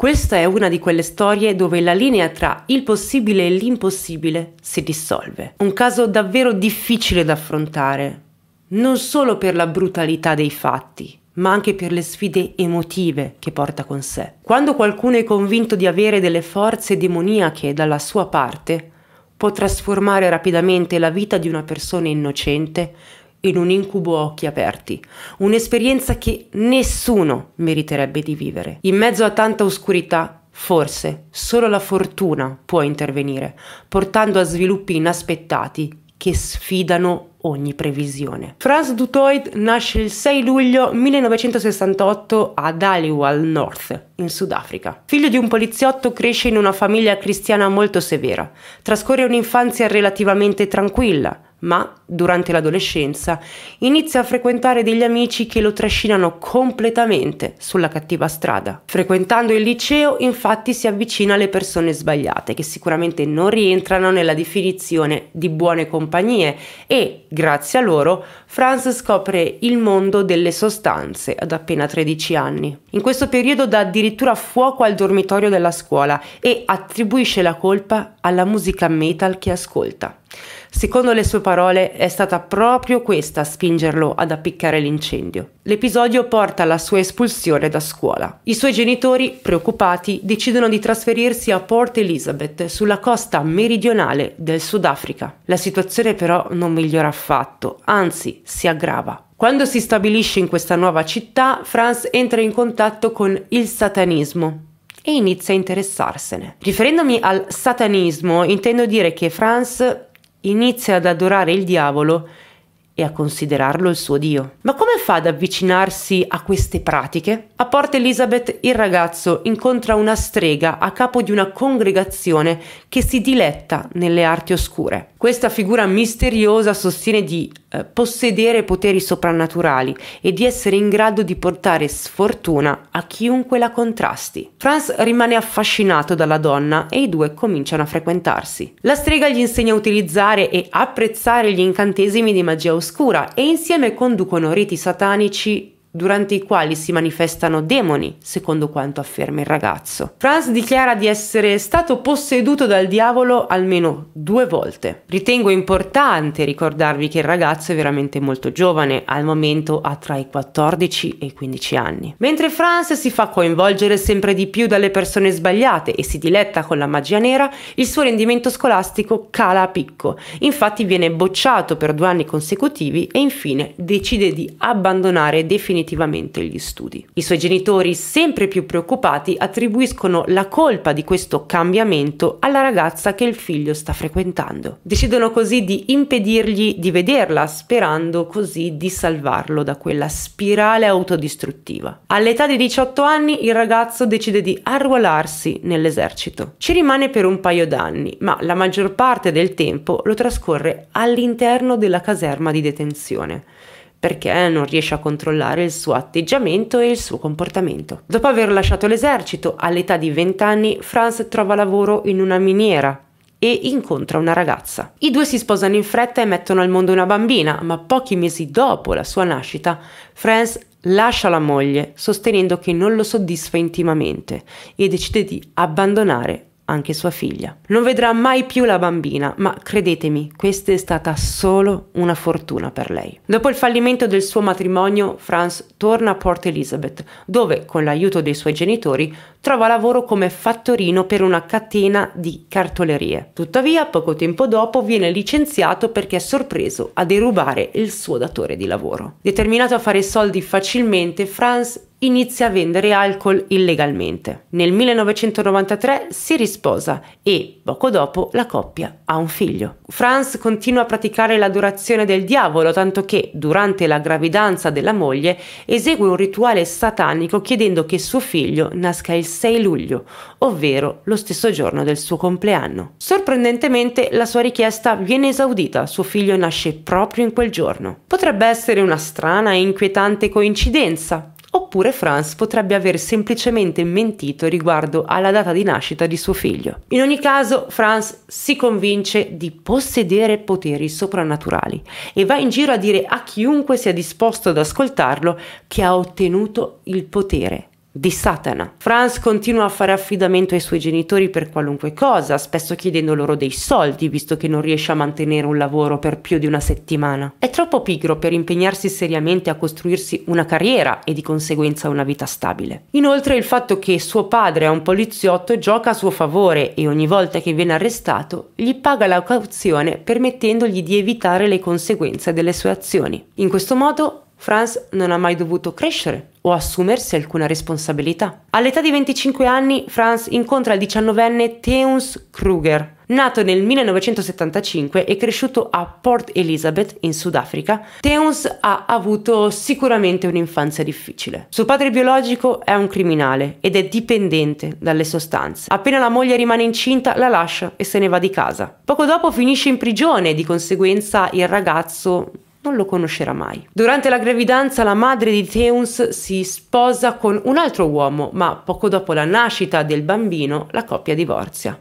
Questa è una di quelle storie dove la linea tra il possibile e l'impossibile si dissolve. Un caso davvero difficile da affrontare, non solo per la brutalità dei fatti, ma anche per le sfide emotive che porta con sé. Quando qualcuno è convinto di avere delle forze demoniache dalla sua parte, può trasformare rapidamente la vita di una persona innocente in un incubo a occhi aperti, un'esperienza che nessuno meriterebbe di vivere. In mezzo a tanta oscurità, forse solo la fortuna può intervenire, portando a sviluppi inaspettati che sfidano ogni previsione. Franz Dutoit nasce il 6 luglio 1968 ad Aliwal North, in Sudafrica. Figlio di un poliziotto, cresce in una famiglia cristiana molto severa. Trascorre un'infanzia relativamente tranquilla, ma durante l'adolescenza inizia a frequentare degli amici che lo trascinano completamente sulla cattiva strada. Frequentando il liceo infatti si avvicina alle persone sbagliate che sicuramente non rientrano nella definizione di buone compagnie e grazie a loro Franz scopre il mondo delle sostanze ad appena 13 anni. In questo periodo dà addirittura fuoco al dormitorio della scuola e attribuisce la colpa alla musica metal che ascolta. Secondo le sue parole è stata proprio questa a spingerlo ad appiccare l'incendio. L'episodio porta alla sua espulsione da scuola. I suoi genitori, preoccupati, decidono di trasferirsi a Port Elizabeth, sulla costa meridionale del Sudafrica. La situazione però non migliora affatto, anzi si aggrava. Quando si stabilisce in questa nuova città, Franz entra in contatto con il satanismo, e inizia a interessarsene. Riferendomi al satanismo, intendo dire che Franz inizia ad adorare il diavolo e a considerarlo il suo dio. Ma come fa ad avvicinarsi a queste pratiche? A Port Elizabeth il ragazzo incontra una strega a capo di una congregazione che si diletta nelle arti oscure. Questa figura misteriosa sostiene di eh, possedere poteri soprannaturali e di essere in grado di portare sfortuna a chiunque la contrasti. Franz rimane affascinato dalla donna e i due cominciano a frequentarsi. La strega gli insegna a utilizzare e apprezzare gli incantesimi di magia oscura e insieme conducono riti satanici durante i quali si manifestano demoni, secondo quanto afferma il ragazzo. Franz dichiara di essere stato posseduto dal diavolo almeno due volte. Ritengo importante ricordarvi che il ragazzo è veramente molto giovane, al momento ha tra i 14 e i 15 anni. Mentre Franz si fa coinvolgere sempre di più dalle persone sbagliate e si diletta con la magia nera, il suo rendimento scolastico cala a picco. Infatti viene bocciato per due anni consecutivi e infine decide di abbandonare definitivamente definitivamente gli studi. I suoi genitori, sempre più preoccupati, attribuiscono la colpa di questo cambiamento alla ragazza che il figlio sta frequentando. Decidono così di impedirgli di vederla, sperando così di salvarlo da quella spirale autodistruttiva. All'età di 18 anni il ragazzo decide di arruolarsi nell'esercito. Ci rimane per un paio d'anni, ma la maggior parte del tempo lo trascorre all'interno della caserma di detenzione perché non riesce a controllare il suo atteggiamento e il suo comportamento. Dopo aver lasciato l'esercito, all'età di 20 anni, Franz trova lavoro in una miniera e incontra una ragazza. I due si sposano in fretta e mettono al mondo una bambina, ma pochi mesi dopo la sua nascita, Franz lascia la moglie, sostenendo che non lo soddisfa intimamente e decide di abbandonare anche sua figlia. Non vedrà mai più la bambina, ma credetemi, questa è stata solo una fortuna per lei. Dopo il fallimento del suo matrimonio, Franz torna a Port Elizabeth, dove, con l'aiuto dei suoi genitori, trova lavoro come fattorino per una catena di cartolerie. Tuttavia, poco tempo dopo viene licenziato perché è sorpreso a derubare il suo datore di lavoro. Determinato a fare soldi facilmente, Franz inizia a vendere alcol illegalmente. Nel 1993 si risposa e, poco dopo, la coppia ha un figlio. Franz continua a praticare l'adorazione del diavolo, tanto che, durante la gravidanza della moglie, esegue un rituale satanico chiedendo che suo figlio nasca il 6 luglio, ovvero lo stesso giorno del suo compleanno. Sorprendentemente, la sua richiesta viene esaudita, suo figlio nasce proprio in quel giorno. Potrebbe essere una strana e inquietante coincidenza, oppure Franz potrebbe aver semplicemente mentito riguardo alla data di nascita di suo figlio. In ogni caso, Franz si convince di possedere poteri soprannaturali e va in giro a dire a chiunque sia disposto ad ascoltarlo che ha ottenuto il potere di Satana. Franz continua a fare affidamento ai suoi genitori per qualunque cosa, spesso chiedendo loro dei soldi, visto che non riesce a mantenere un lavoro per più di una settimana. È troppo pigro per impegnarsi seriamente a costruirsi una carriera e di conseguenza una vita stabile. Inoltre il fatto che suo padre è un poliziotto gioca a suo favore e ogni volta che viene arrestato gli paga la cauzione permettendogli di evitare le conseguenze delle sue azioni. In questo modo Franz non ha mai dovuto crescere o assumersi alcuna responsabilità. All'età di 25 anni, Franz incontra il 19enne Theuns Kruger, Nato nel 1975 e cresciuto a Port Elizabeth, in Sudafrica, Teuns ha avuto sicuramente un'infanzia difficile. Suo padre biologico è un criminale ed è dipendente dalle sostanze. Appena la moglie rimane incinta, la lascia e se ne va di casa. Poco dopo finisce in prigione e di conseguenza il ragazzo non lo conoscerà mai. Durante la gravidanza la madre di Teuns si sposa con un altro uomo, ma poco dopo la nascita del bambino la coppia divorzia.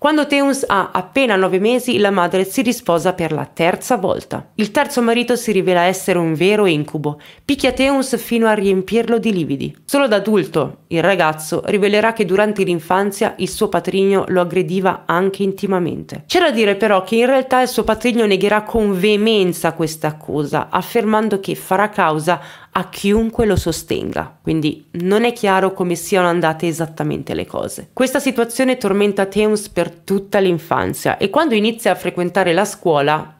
Quando Teuns ha appena 9 mesi, la madre si risposa per la terza volta. Il terzo marito si rivela essere un vero incubo. Picchia Teuns fino a riempirlo di lividi. Solo da adulto, il ragazzo rivelerà che durante l'infanzia il suo patrigno lo aggrediva anche intimamente. C'è da dire però che in realtà il suo patrigno negherà con veemenza questa accusa, affermando che farà causa a chiunque lo sostenga, quindi non è chiaro come siano andate esattamente le cose. Questa situazione tormenta Teus per tutta l'infanzia e quando inizia a frequentare la scuola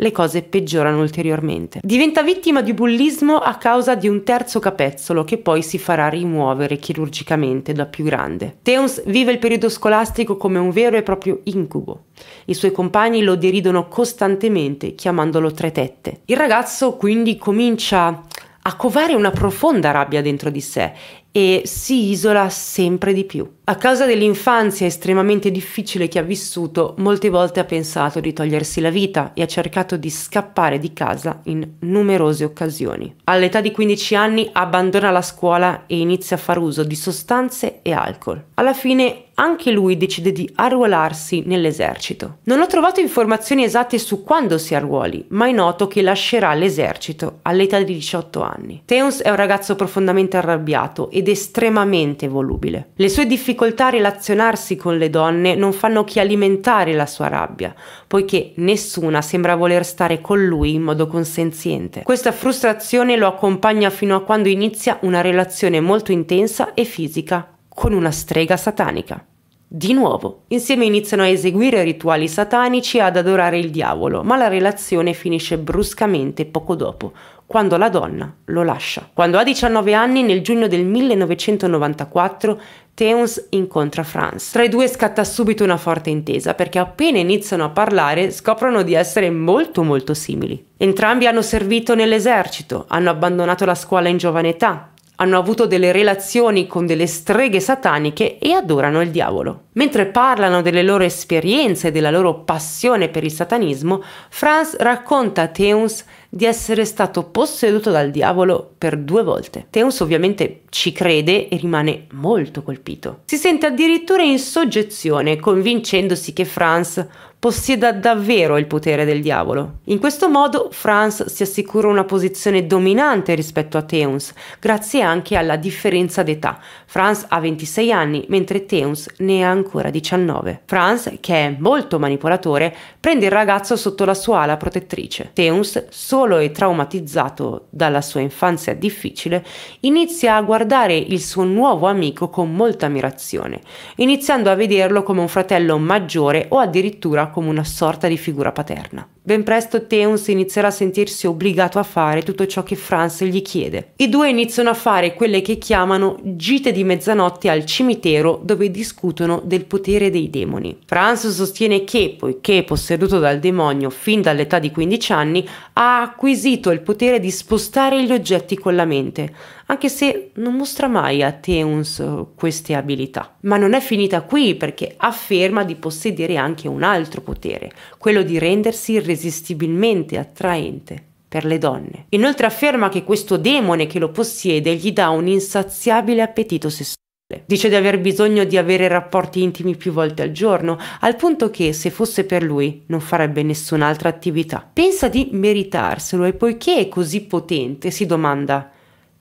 le cose peggiorano ulteriormente. Diventa vittima di bullismo a causa di un terzo capezzolo che poi si farà rimuovere chirurgicamente da più grande. Teus vive il periodo scolastico come un vero e proprio incubo. I suoi compagni lo deridono costantemente chiamandolo tre tette. Il ragazzo quindi comincia a covare una profonda rabbia dentro di sé e si isola sempre di più. A causa dell'infanzia estremamente difficile che ha vissuto, molte volte ha pensato di togliersi la vita e ha cercato di scappare di casa in numerose occasioni. All'età di 15 anni abbandona la scuola e inizia a far uso di sostanze e alcol. Alla fine anche lui decide di arruolarsi nell'esercito. Non ho trovato informazioni esatte su quando si arruoli, ma è noto che lascerà l'esercito all'età di 18 anni. Teuns è un ragazzo profondamente arrabbiato e ed estremamente volubile. Le sue difficoltà a relazionarsi con le donne non fanno che alimentare la sua rabbia, poiché nessuna sembra voler stare con lui in modo consenziente. Questa frustrazione lo accompagna fino a quando inizia una relazione molto intensa e fisica con una strega satanica. Di nuovo, insieme iniziano a eseguire rituali satanici e ad adorare il diavolo, ma la relazione finisce bruscamente poco dopo, quando la donna lo lascia. Quando ha 19 anni, nel giugno del 1994, Teuns incontra Franz. Tra i due scatta subito una forte intesa perché appena iniziano a parlare scoprono di essere molto molto simili. Entrambi hanno servito nell'esercito, hanno abbandonato la scuola in giovane età, hanno avuto delle relazioni con delle streghe sataniche e adorano il diavolo. Mentre parlano delle loro esperienze e della loro passione per il satanismo, Franz racconta a Teuns di essere stato posseduto dal diavolo per due volte. Teus ovviamente ci crede e rimane molto colpito. Si sente addirittura in soggezione, convincendosi che Franz possieda davvero il potere del diavolo. In questo modo Franz si assicura una posizione dominante rispetto a Teuns, grazie anche alla differenza d'età. Franz ha 26 anni, mentre Teuns ne ha ancora 19. Franz, che è molto manipolatore, prende il ragazzo sotto la sua ala protettrice. Teuns, solo e traumatizzato dalla sua infanzia difficile, inizia a guardare il suo nuovo amico con molta ammirazione, iniziando a vederlo come un fratello maggiore o addirittura come una sorta di figura paterna. Ben presto Theons inizierà a sentirsi obbligato a fare tutto ciò che Franz gli chiede. I due iniziano a fare quelle che chiamano gite di mezzanotte al cimitero dove discutono del potere dei demoni. Franz sostiene che, poiché posseduto dal demonio fin dall'età di 15 anni, ha acquisito il potere di spostare gli oggetti con la mente, anche se non mostra mai a Theuns queste abilità. Ma non è finita qui perché afferma di possedere anche un altro potere, quello di rendersi irresistibile irresistibilmente attraente per le donne. Inoltre afferma che questo demone che lo possiede gli dà un insaziabile appetito sessuale. Dice di aver bisogno di avere rapporti intimi più volte al giorno, al punto che se fosse per lui non farebbe nessun'altra attività. Pensa di meritarselo e poiché è così potente si domanda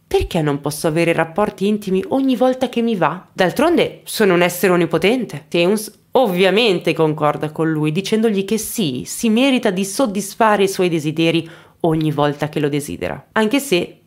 perché non posso avere rapporti intimi ogni volta che mi va? D'altronde sono un essere onnipotente. un, ovviamente concorda con lui, dicendogli che sì, si merita di soddisfare i suoi desideri ogni volta che lo desidera, anche se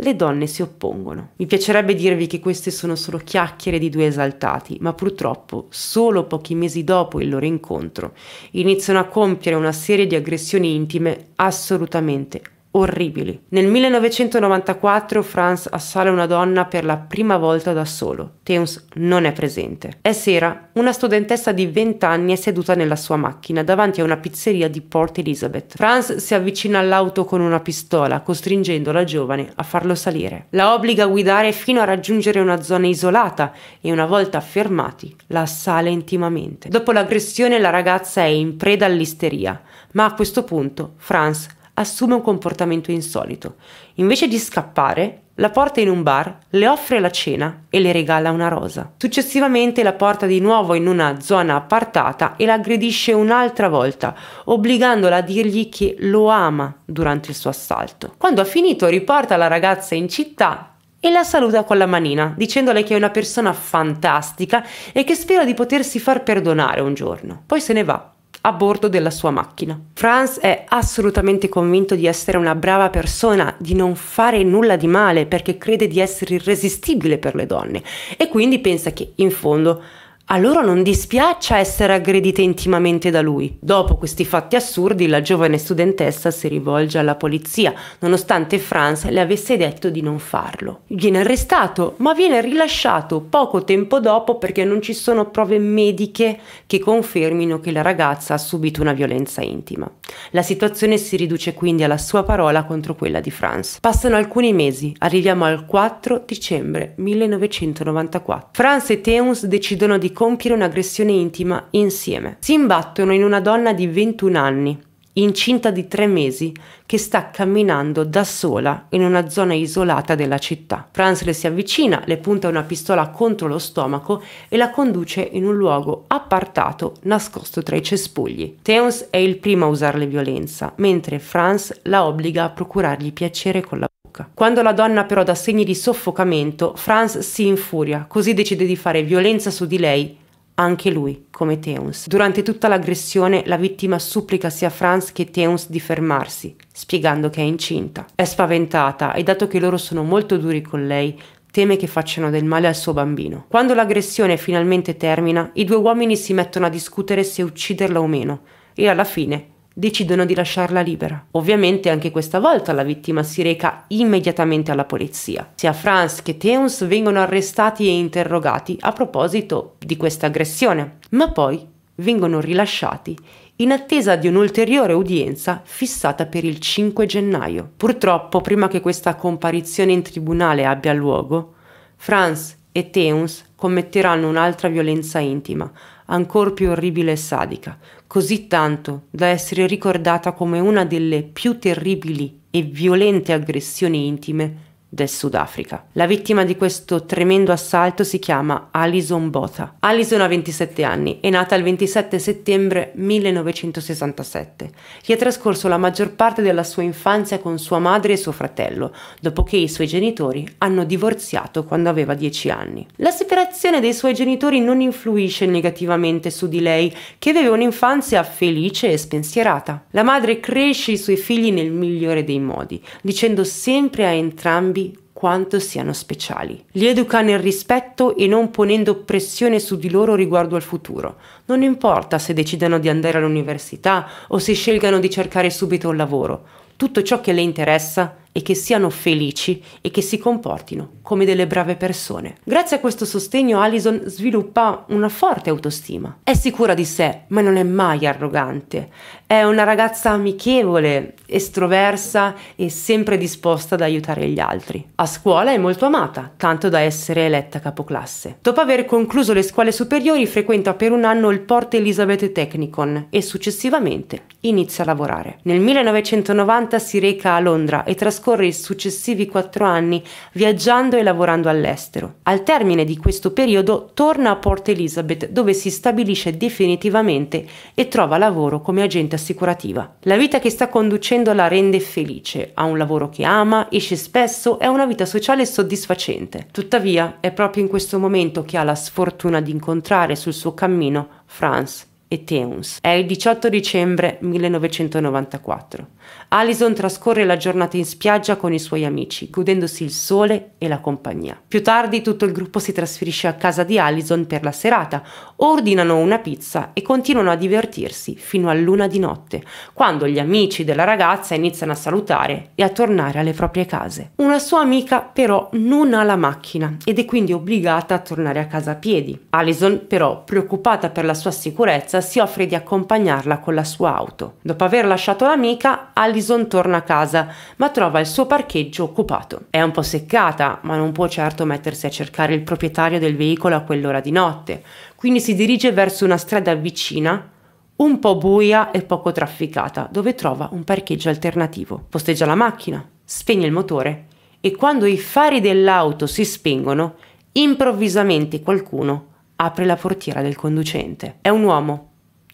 le donne si oppongono. Mi piacerebbe dirvi che queste sono solo chiacchiere di due esaltati, ma purtroppo solo pochi mesi dopo il loro incontro iniziano a compiere una serie di aggressioni intime assolutamente orribili. Nel 1994 Franz assale una donna per la prima volta da solo. Thames non è presente. È sera, una studentessa di 20 anni è seduta nella sua macchina davanti a una pizzeria di Port Elizabeth. Franz si avvicina all'auto con una pistola, costringendo la giovane a farlo salire. La obbliga a guidare fino a raggiungere una zona isolata e una volta fermati la assale intimamente. Dopo l'aggressione la ragazza è in preda all'isteria, ma a questo punto Franz assume un comportamento insolito. Invece di scappare, la porta in un bar, le offre la cena e le regala una rosa. Successivamente la porta di nuovo in una zona appartata e la aggredisce un'altra volta, obbligandola a dirgli che lo ama durante il suo assalto. Quando ha finito riporta la ragazza in città e la saluta con la manina, dicendole che è una persona fantastica e che spera di potersi far perdonare un giorno. Poi se ne va a bordo della sua macchina. Franz è assolutamente convinto di essere una brava persona, di non fare nulla di male perché crede di essere irresistibile per le donne e quindi pensa che in fondo a loro non dispiace essere aggredite intimamente da lui. Dopo questi fatti assurdi, la giovane studentessa si rivolge alla polizia, nonostante Franz le avesse detto di non farlo. Viene arrestato, ma viene rilasciato poco tempo dopo perché non ci sono prove mediche che confermino che la ragazza ha subito una violenza intima. La situazione si riduce quindi alla sua parola contro quella di Franz. Passano alcuni mesi, arriviamo al 4 dicembre 1994. Franz e Teuns decidono di compiere un'aggressione intima insieme. Si imbattono in una donna di 21 anni, incinta di tre mesi, che sta camminando da sola in una zona isolata della città. Franz le si avvicina, le punta una pistola contro lo stomaco e la conduce in un luogo appartato nascosto tra i cespugli. Teuns è il primo a usarle violenza, mentre Franz la obbliga a procurargli piacere con la psichiatrica. Quando la donna però dà segni di soffocamento, Franz si infuria, così decide di fare violenza su di lei anche lui, come Teuns. Durante tutta l'aggressione, la vittima supplica sia Franz che Teuns di fermarsi, spiegando che è incinta. È spaventata e dato che loro sono molto duri con lei, teme che facciano del male al suo bambino. Quando l'aggressione finalmente termina, i due uomini si mettono a discutere se ucciderla o meno, e alla fine decidono di lasciarla libera. Ovviamente anche questa volta la vittima si reca immediatamente alla polizia. Sia Franz che Teuns vengono arrestati e interrogati a proposito di questa aggressione, ma poi vengono rilasciati in attesa di un'ulteriore udienza fissata per il 5 gennaio. Purtroppo, prima che questa comparizione in tribunale abbia luogo, Franz e Teuns commetteranno un'altra violenza intima, ancor più orribile e sadica, così tanto da essere ricordata come una delle più terribili e violente aggressioni intime del Sudafrica. La vittima di questo tremendo assalto si chiama Alison Botha. Alison ha 27 anni, è nata il 27 settembre 1967. Gli ha trascorso la maggior parte della sua infanzia con sua madre e suo fratello, dopo che i suoi genitori hanno divorziato quando aveva 10 anni. La separazione dei suoi genitori non influisce negativamente su di lei, che aveva un'infanzia felice e spensierata. La madre cresce i suoi figli nel migliore dei modi, dicendo sempre a entrambi quanto siano speciali. Li educa nel rispetto e non ponendo pressione su di loro riguardo al futuro. Non importa se decidano di andare all'università o se scelgano di cercare subito un lavoro. Tutto ciò che le interessa è che siano felici e che si comportino come delle brave persone. Grazie a questo sostegno Alison sviluppa una forte autostima. È sicura di sé, ma non è mai arrogante. È una ragazza amichevole, estroversa e sempre disposta ad aiutare gli altri. A scuola è molto amata, tanto da essere eletta capoclasse. Dopo aver concluso le scuole superiori frequenta per un anno il Port Elizabeth Technicon e successivamente inizia a lavorare. Nel 1990 si reca a Londra e trascorre i successivi quattro anni viaggiando e lavorando all'estero. Al termine di questo periodo torna a Port Elizabeth dove si stabilisce definitivamente e trova lavoro come agente assicurativa. La vita che sta conducendo facendo la rende felice, ha un lavoro che ama, esce spesso e ha una vita sociale soddisfacente. Tuttavia, è proprio in questo momento che ha la sfortuna di incontrare sul suo cammino Franz e Teuns. È il 18 dicembre 1994. Allison trascorre la giornata in spiaggia con i suoi amici, godendosi il sole e la compagnia. Più tardi tutto il gruppo si trasferisce a casa di Allison per la serata, ordinano una pizza e continuano a divertirsi fino a luna di notte, quando gli amici della ragazza iniziano a salutare e a tornare alle proprie case. Una sua amica però non ha la macchina ed è quindi obbligata a tornare a casa a piedi. Allison però, preoccupata per la sua sicurezza, si offre di accompagnarla con la sua auto. Dopo aver lasciato l'amica, Allison torna a casa, ma trova il suo parcheggio occupato. È un po' seccata, ma non può certo mettersi a cercare il proprietario del veicolo a quell'ora di notte, quindi si dirige verso una strada vicina un po' buia e poco trafficata, dove trova un parcheggio alternativo. Posteggia la macchina, spegne il motore e quando i fari dell'auto si spengono, improvvisamente qualcuno apre la portiera del conducente. È un uomo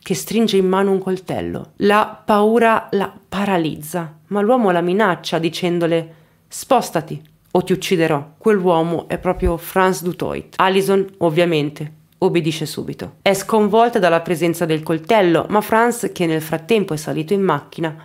che stringe in mano un coltello. La paura la paralizza, ma l'uomo la minaccia dicendole spostati o ti ucciderò. Quell'uomo è proprio Franz Dutoit. Alison, ovviamente, obbedisce subito. È sconvolta dalla presenza del coltello, ma Franz, che nel frattempo è salito in macchina,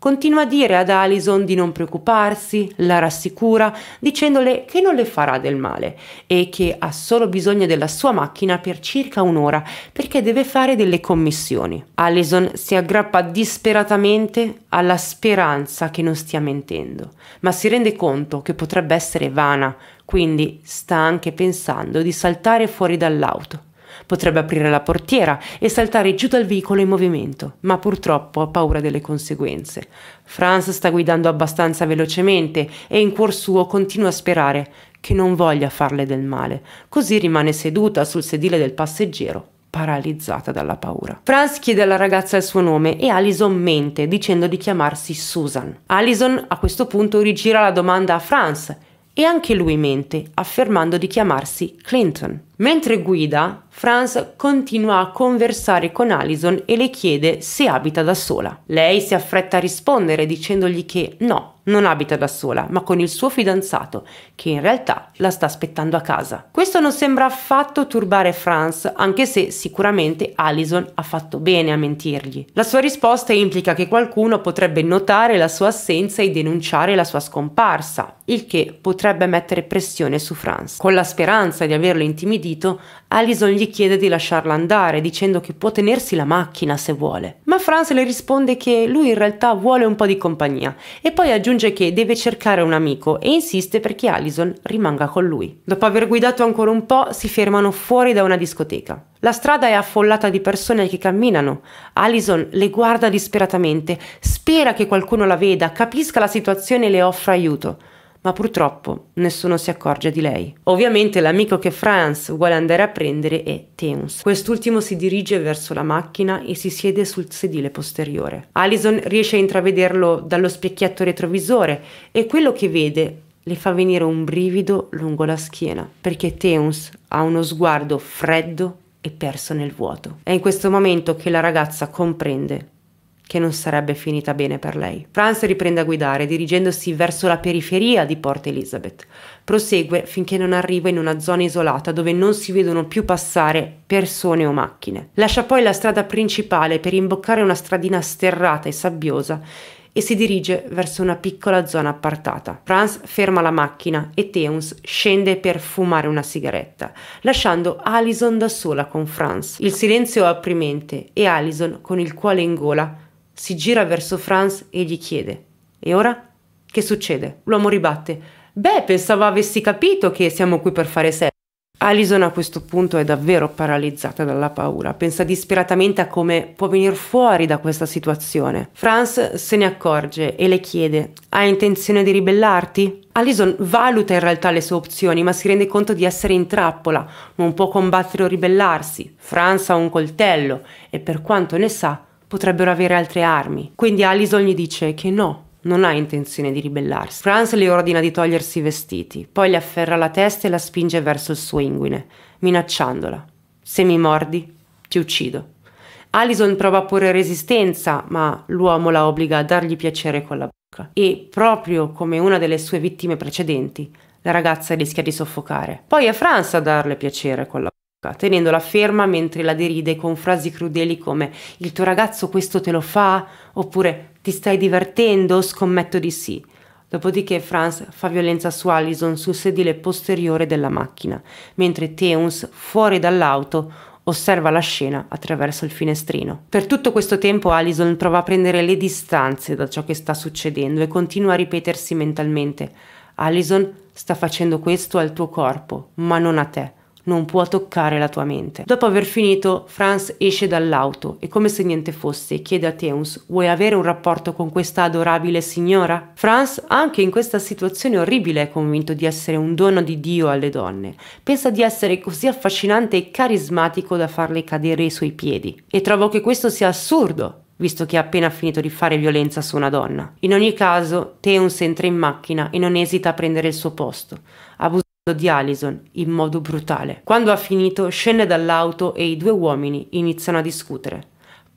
Continua a dire ad Alison di non preoccuparsi, la rassicura, dicendole che non le farà del male e che ha solo bisogno della sua macchina per circa un'ora perché deve fare delle commissioni. Alison si aggrappa disperatamente alla speranza che non stia mentendo, ma si rende conto che potrebbe essere vana, quindi sta anche pensando di saltare fuori dall'auto potrebbe aprire la portiera e saltare giù dal veicolo in movimento, ma purtroppo ha paura delle conseguenze. Franz sta guidando abbastanza velocemente e in cuor suo continua a sperare che non voglia farle del male, così rimane seduta sul sedile del passeggero paralizzata dalla paura. Franz chiede alla ragazza il suo nome e Alison mente dicendo di chiamarsi Susan. Alison a questo punto rigira la domanda a Franz e anche lui mente affermando di chiamarsi Clinton. Mentre guida, Franz continua a conversare con Alison e le chiede se abita da sola. Lei si affretta a rispondere dicendogli che no, non abita da sola, ma con il suo fidanzato, che in realtà la sta aspettando a casa. Questo non sembra affatto turbare Franz, anche se sicuramente Alison ha fatto bene a mentirgli. La sua risposta implica che qualcuno potrebbe notare la sua assenza e denunciare la sua scomparsa, il che potrebbe mettere pressione su Franz. Con la speranza di averlo intimidito, Alison gli chiede di lasciarla andare, dicendo che può tenersi la macchina se vuole. Ma Franz le risponde che lui in realtà vuole un po' di compagnia e poi aggiunge che deve cercare un amico e insiste perché Allison rimanga con lui. Dopo aver guidato ancora un po', si fermano fuori da una discoteca. La strada è affollata di persone che camminano. Allison le guarda disperatamente, spera che qualcuno la veda, capisca la situazione e le offra aiuto ma purtroppo nessuno si accorge di lei. Ovviamente l'amico che Franz vuole andare a prendere è Teuns. Quest'ultimo si dirige verso la macchina e si siede sul sedile posteriore. Allison riesce a intravederlo dallo specchietto retrovisore e quello che vede le fa venire un brivido lungo la schiena, perché Teuns ha uno sguardo freddo e perso nel vuoto. È in questo momento che la ragazza comprende che non sarebbe finita bene per lei. Franz riprende a guidare, dirigendosi verso la periferia di Port Elizabeth. Prosegue finché non arriva in una zona isolata dove non si vedono più passare persone o macchine. Lascia poi la strada principale per imboccare una stradina sterrata e sabbiosa e si dirige verso una piccola zona appartata. Franz ferma la macchina e Teuns scende per fumare una sigaretta, lasciando Alison da sola con Franz. Il silenzio è opprimente e Alison, con il cuore in gola, si gira verso Franz e gli chiede: E ora? Che succede? L'uomo ribatte: Beh, pensavo avessi capito che siamo qui per fare sesso. Alison a questo punto è davvero paralizzata dalla paura, pensa disperatamente a come può venire fuori da questa situazione. Franz se ne accorge e le chiede: Hai intenzione di ribellarti? Alison valuta in realtà le sue opzioni, ma si rende conto di essere in trappola, non può combattere o ribellarsi. Franz ha un coltello e per quanto ne sa, potrebbero avere altre armi. Quindi Alison gli dice che no, non ha intenzione di ribellarsi. Franz le ordina di togliersi i vestiti, poi le afferra la testa e la spinge verso il suo inguine, minacciandola. Se mi mordi, ti uccido. Alison prova a porre resistenza, ma l'uomo la obbliga a dargli piacere con la bocca. E proprio come una delle sue vittime precedenti, la ragazza rischia di soffocare. Poi è Franz a darle piacere con la bocca. Ecco, tenendola ferma mentre la deride con frasi crudeli come il tuo ragazzo questo te lo fa oppure ti stai divertendo, scommetto di sì. Dopodiché Franz fa violenza su Allison sul sedile posteriore della macchina, mentre Teuns, fuori dall'auto, osserva la scena attraverso il finestrino. Per tutto questo tempo Allison prova a prendere le distanze da ciò che sta succedendo e continua a ripetersi mentalmente Allison sta facendo questo al tuo corpo, ma non a te non può toccare la tua mente. Dopo aver finito, Franz esce dall'auto e come se niente fosse chiede a Teus vuoi avere un rapporto con questa adorabile signora? Franz, anche in questa situazione orribile, è convinto di essere un dono di Dio alle donne. Pensa di essere così affascinante e carismatico da farle cadere ai suoi piedi. E trovo che questo sia assurdo, visto che ha appena finito di fare violenza su una donna. In ogni caso, Teuns entra in macchina e non esita a prendere il suo posto, abusando di Allison in modo brutale. Quando ha finito, scende dall'auto e i due uomini iniziano a discutere.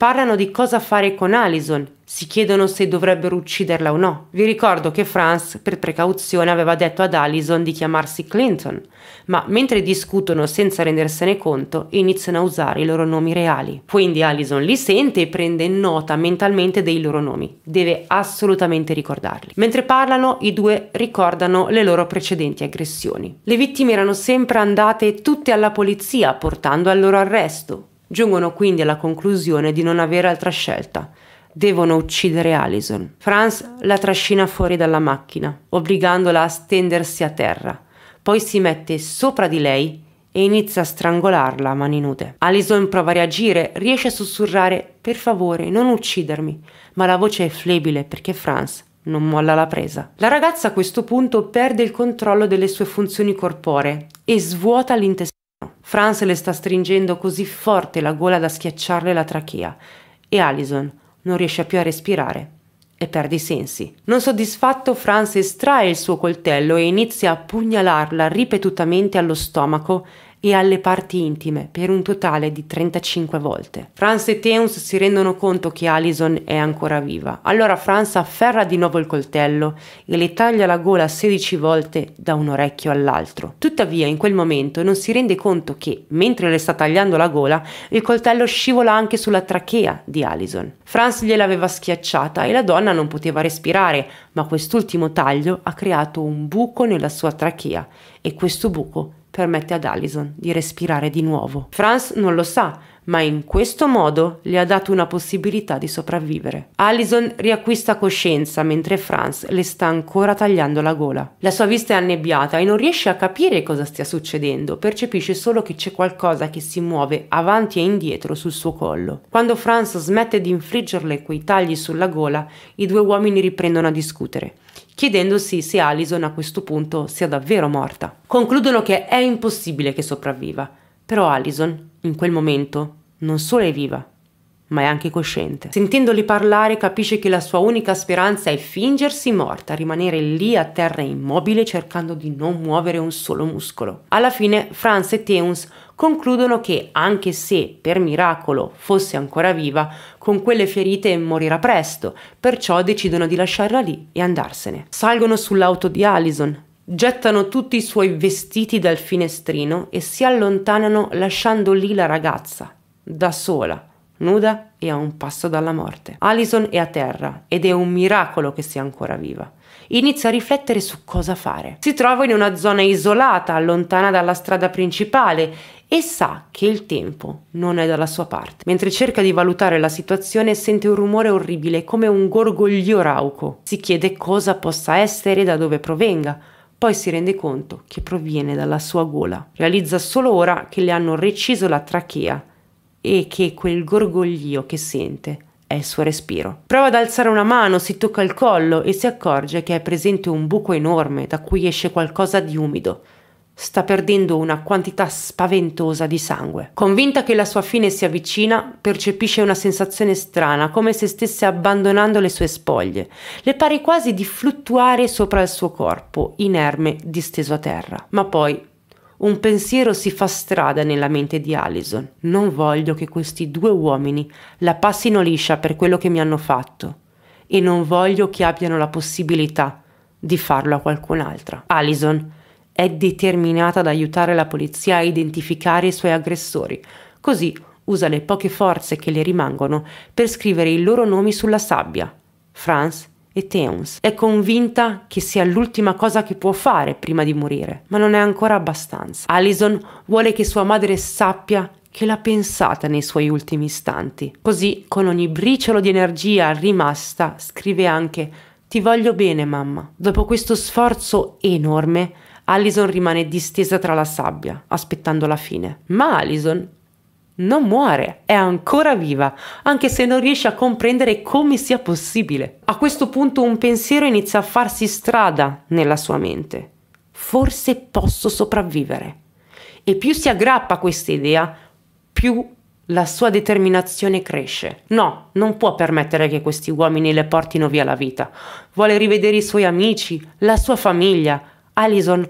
Parlano di cosa fare con Alison, si chiedono se dovrebbero ucciderla o no. Vi ricordo che Franz, per precauzione, aveva detto ad Alison di chiamarsi Clinton, ma mentre discutono senza rendersene conto, iniziano a usare i loro nomi reali. Quindi Alison li sente e prende nota mentalmente dei loro nomi. Deve assolutamente ricordarli. Mentre parlano, i due ricordano le loro precedenti aggressioni. Le vittime erano sempre andate tutte alla polizia, portando al loro arresto. Giungono quindi alla conclusione di non avere altra scelta. Devono uccidere Allison. Franz la trascina fuori dalla macchina, obbligandola a stendersi a terra. Poi si mette sopra di lei e inizia a strangolarla a mani nude. Allison prova a reagire, riesce a sussurrare per favore non uccidermi, ma la voce è flebile perché Franz non molla la presa. La ragazza a questo punto perde il controllo delle sue funzioni corporee e svuota l'intestino. Franz le sta stringendo così forte la gola da schiacciarle la trachea e Alison non riesce più a respirare e perde i sensi. Non soddisfatto, Franz estrae il suo coltello e inizia a pugnalarla ripetutamente allo stomaco e alle parti intime per un totale di 35 volte. Franz e Teuns si rendono conto che Alison è ancora viva. Allora Franz afferra di nuovo il coltello e le taglia la gola 16 volte da un orecchio all'altro. Tuttavia in quel momento non si rende conto che mentre le sta tagliando la gola il coltello scivola anche sulla trachea di Alison. Franz gliel'aveva schiacciata e la donna non poteva respirare, ma quest'ultimo taglio ha creato un buco nella sua trachea e questo buco permette ad Allison di respirare di nuovo. Franz non lo sa, ma in questo modo le ha dato una possibilità di sopravvivere. Allison riacquista coscienza mentre Franz le sta ancora tagliando la gola. La sua vista è annebbiata e non riesce a capire cosa stia succedendo, percepisce solo che c'è qualcosa che si muove avanti e indietro sul suo collo. Quando Franz smette di infliggerle quei tagli sulla gola, i due uomini riprendono a discutere chiedendosi se Allison a questo punto sia davvero morta. Concludono che è impossibile che sopravviva, però Allison in quel momento, non solo è viva, ma è anche cosciente. Sentendoli parlare capisce che la sua unica speranza è fingersi morta, rimanere lì a terra immobile cercando di non muovere un solo muscolo. Alla fine Franz e Teuns concludono che, anche se per miracolo fosse ancora viva, con quelle ferite morirà presto, perciò decidono di lasciarla lì e andarsene. Salgono sull'auto di Allison, gettano tutti i suoi vestiti dal finestrino e si allontanano lasciando lì la ragazza, da sola, nuda e a un passo dalla morte. Allison è a terra ed è un miracolo che sia ancora viva. Inizia a riflettere su cosa fare. Si trova in una zona isolata, lontana dalla strada principale e sa che il tempo non è dalla sua parte. Mentre cerca di valutare la situazione sente un rumore orribile come un gorgoglio rauco. Si chiede cosa possa essere e da dove provenga, poi si rende conto che proviene dalla sua gola. Realizza solo ora che le hanno reciso la trachea e che quel gorgoglio che sente è il suo respiro. Prova ad alzare una mano, si tocca il collo e si accorge che è presente un buco enorme da cui esce qualcosa di umido sta perdendo una quantità spaventosa di sangue. Convinta che la sua fine sia vicina, percepisce una sensazione strana, come se stesse abbandonando le sue spoglie. Le pare quasi di fluttuare sopra il suo corpo, inerme, disteso a terra. Ma poi un pensiero si fa strada nella mente di Allison. Non voglio che questi due uomini la passino liscia per quello che mi hanno fatto e non voglio che abbiano la possibilità di farlo a qualcun'altra. Allison è determinata ad aiutare la polizia a identificare i suoi aggressori, così usa le poche forze che le rimangono per scrivere i loro nomi sulla sabbia, Franz e Teuns. È convinta che sia l'ultima cosa che può fare prima di morire, ma non è ancora abbastanza. Allison vuole che sua madre sappia che l'ha pensata nei suoi ultimi istanti. Così, con ogni briciolo di energia rimasta, scrive anche Ti voglio bene, mamma. Dopo questo sforzo enorme, Allison rimane distesa tra la sabbia, aspettando la fine. Ma Allison non muore, è ancora viva, anche se non riesce a comprendere come sia possibile. A questo punto un pensiero inizia a farsi strada nella sua mente. Forse posso sopravvivere. E più si aggrappa a questa idea, più la sua determinazione cresce. No, non può permettere che questi uomini le portino via la vita. Vuole rivedere i suoi amici, la sua famiglia, Alison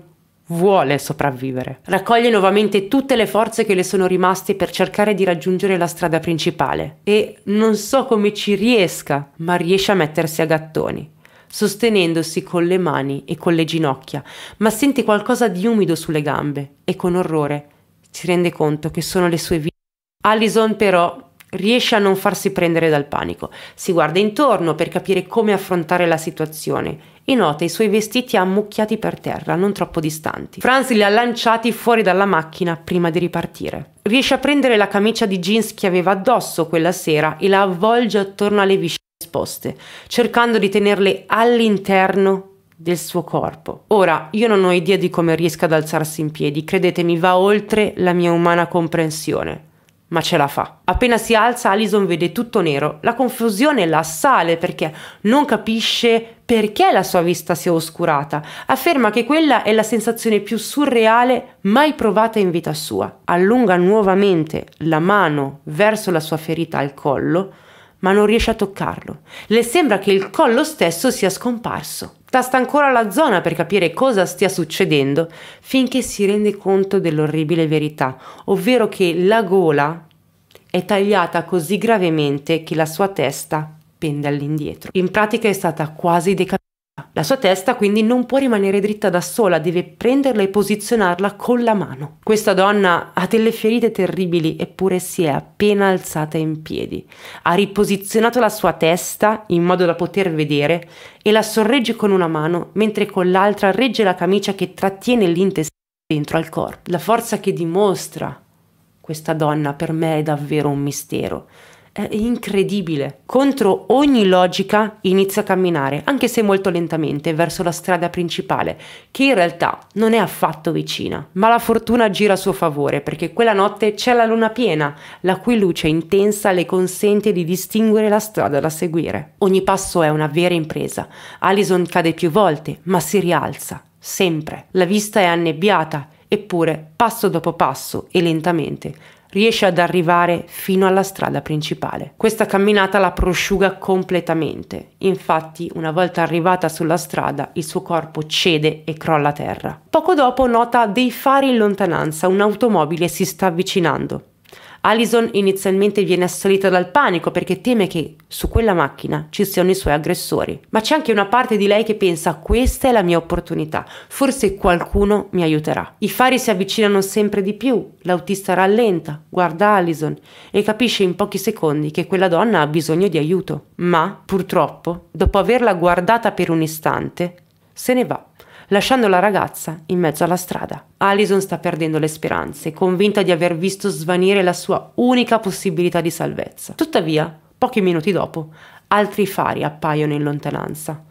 vuole sopravvivere. Raccoglie nuovamente tutte le forze che le sono rimaste per cercare di raggiungere la strada principale e non so come ci riesca, ma riesce a mettersi a gattoni sostenendosi con le mani e con le ginocchia, ma sente qualcosa di umido sulle gambe e con orrore si rende conto che sono le sue vite. Allison però riesce a non farsi prendere dal panico, si guarda intorno per capire come affrontare la situazione e nota i suoi vestiti ammucchiati per terra, non troppo distanti. Franz li ha lanciati fuori dalla macchina prima di ripartire. Riesce a prendere la camicia di jeans che aveva addosso quella sera e la avvolge attorno alle viscere esposte, cercando di tenerle all'interno del suo corpo. Ora, io non ho idea di come riesca ad alzarsi in piedi, credetemi, va oltre la mia umana comprensione ma ce la fa. Appena si alza Alison vede tutto nero, la confusione la assale perché non capisce perché la sua vista sia oscurata, afferma che quella è la sensazione più surreale mai provata in vita sua. Allunga nuovamente la mano verso la sua ferita al collo, ma non riesce a toccarlo. Le sembra che il collo stesso sia scomparso. Tasta ancora la zona per capire cosa stia succedendo, finché si rende conto dell'orribile verità, ovvero che la gola è tagliata così gravemente che la sua testa pende all'indietro. In pratica è stata quasi decapitata. La sua testa quindi non può rimanere dritta da sola, deve prenderla e posizionarla con la mano. Questa donna ha delle ferite terribili, eppure si è appena alzata in piedi. Ha riposizionato la sua testa in modo da poter vedere e la sorregge con una mano, mentre con l'altra regge la camicia che trattiene l'intestino dentro al corpo. La forza che dimostra questa donna per me è davvero un mistero. È incredibile. Contro ogni logica inizia a camminare, anche se molto lentamente, verso la strada principale, che in realtà non è affatto vicina. Ma la fortuna gira a suo favore, perché quella notte c'è la luna piena, la cui luce intensa le consente di distinguere la strada da seguire. Ogni passo è una vera impresa. Alison cade più volte, ma si rialza, sempre. La vista è annebbiata, eppure, passo dopo passo e lentamente, riesce ad arrivare fino alla strada principale. Questa camminata la prosciuga completamente, infatti una volta arrivata sulla strada il suo corpo cede e crolla a terra. Poco dopo nota dei fari in lontananza, un'automobile si sta avvicinando. Allison inizialmente viene assalita dal panico perché teme che su quella macchina ci siano i suoi aggressori. Ma c'è anche una parte di lei che pensa questa è la mia opportunità, forse qualcuno mi aiuterà. I fari si avvicinano sempre di più, l'autista rallenta, guarda Allison e capisce in pochi secondi che quella donna ha bisogno di aiuto. Ma, purtroppo, dopo averla guardata per un istante, se ne va lasciando la ragazza in mezzo alla strada. Alison sta perdendo le speranze, convinta di aver visto svanire la sua unica possibilità di salvezza. Tuttavia, pochi minuti dopo, altri fari appaiono in lontananza.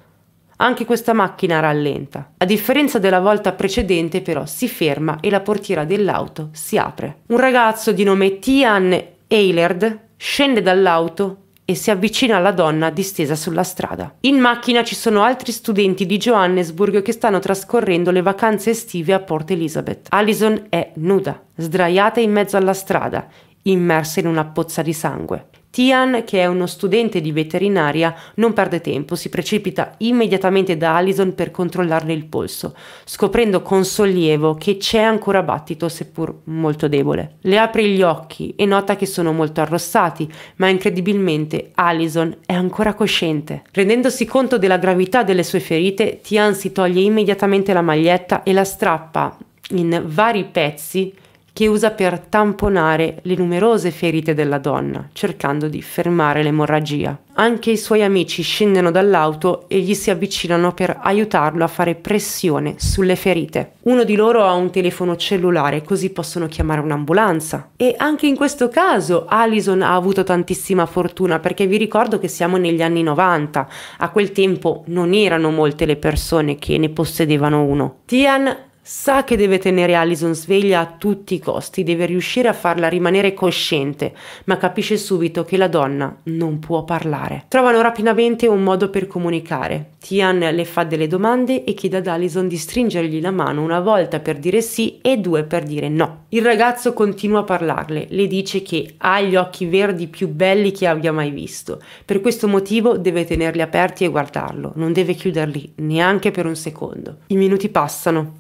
Anche questa macchina rallenta. A differenza della volta precedente, però, si ferma e la portiera dell'auto si apre. Un ragazzo di nome Tian Eilert scende dall'auto e si avvicina alla donna distesa sulla strada. In macchina ci sono altri studenti di Johannesburg che stanno trascorrendo le vacanze estive a Port Elizabeth. Allison è nuda, sdraiata in mezzo alla strada, immersa in una pozza di sangue. Tian, che è uno studente di veterinaria, non perde tempo, si precipita immediatamente da Allison per controllarle il polso, scoprendo con sollievo che c'è ancora battito, seppur molto debole. Le apre gli occhi e nota che sono molto arrossati, ma incredibilmente Allison è ancora cosciente. Rendendosi conto della gravità delle sue ferite, Tian si toglie immediatamente la maglietta e la strappa in vari pezzi che usa per tamponare le numerose ferite della donna, cercando di fermare l'emorragia. Anche i suoi amici scendono dall'auto e gli si avvicinano per aiutarlo a fare pressione sulle ferite. Uno di loro ha un telefono cellulare, così possono chiamare un'ambulanza. E anche in questo caso Allison ha avuto tantissima fortuna, perché vi ricordo che siamo negli anni 90. A quel tempo non erano molte le persone che ne possedevano uno. Tian Sa che deve tenere Allison sveglia a tutti i costi, deve riuscire a farla rimanere cosciente, ma capisce subito che la donna non può parlare. Trovano rapidamente un modo per comunicare. Tian le fa delle domande e chiede ad Allison di stringergli la mano una volta per dire sì e due per dire no. Il ragazzo continua a parlarle, le dice che ha gli occhi verdi più belli che abbia mai visto. Per questo motivo deve tenerli aperti e guardarlo, non deve chiuderli neanche per un secondo. I minuti passano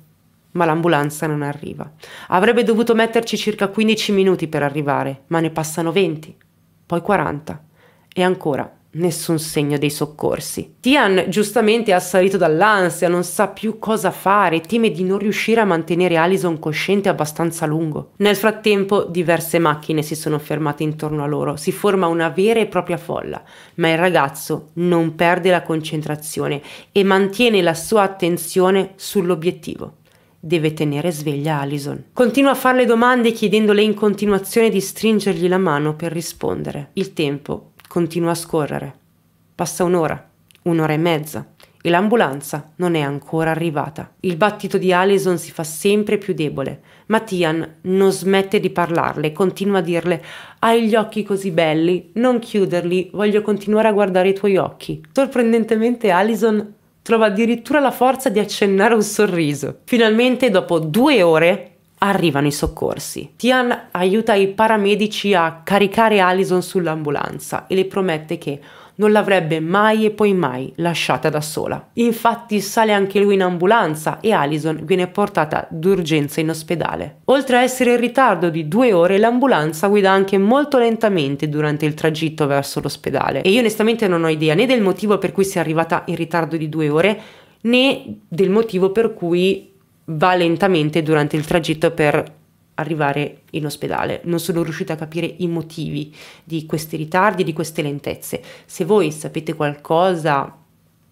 ma l'ambulanza non arriva. Avrebbe dovuto metterci circa 15 minuti per arrivare, ma ne passano 20, poi 40 e ancora nessun segno dei soccorsi. Tian giustamente è assalito dall'ansia, non sa più cosa fare, teme di non riuscire a mantenere Alison cosciente abbastanza a lungo. Nel frattempo diverse macchine si sono fermate intorno a loro, si forma una vera e propria folla, ma il ragazzo non perde la concentrazione e mantiene la sua attenzione sull'obiettivo deve tenere sveglia Alison. Continua a farle domande chiedendole in continuazione di stringergli la mano per rispondere. Il tempo continua a scorrere. Passa un'ora, un'ora e mezza e l'ambulanza non è ancora arrivata. Il battito di Alison si fa sempre più debole, ma Tian non smette di parlarle, continua a dirle Hai gli occhi così belli, non chiuderli, voglio continuare a guardare i tuoi occhi. Sorprendentemente Alison trova addirittura la forza di accennare un sorriso. Finalmente, dopo due ore, arrivano i soccorsi. Tian aiuta i paramedici a caricare Allison sull'ambulanza e le promette che non l'avrebbe mai e poi mai lasciata da sola. Infatti sale anche lui in ambulanza e Alison viene portata d'urgenza in ospedale. Oltre a essere in ritardo di due ore, l'ambulanza guida anche molto lentamente durante il tragitto verso l'ospedale. E io onestamente non ho idea né del motivo per cui sia arrivata in ritardo di due ore, né del motivo per cui va lentamente durante il tragitto per arrivare in ospedale. Non sono riuscita a capire i motivi di questi ritardi, di queste lentezze. Se voi sapete qualcosa,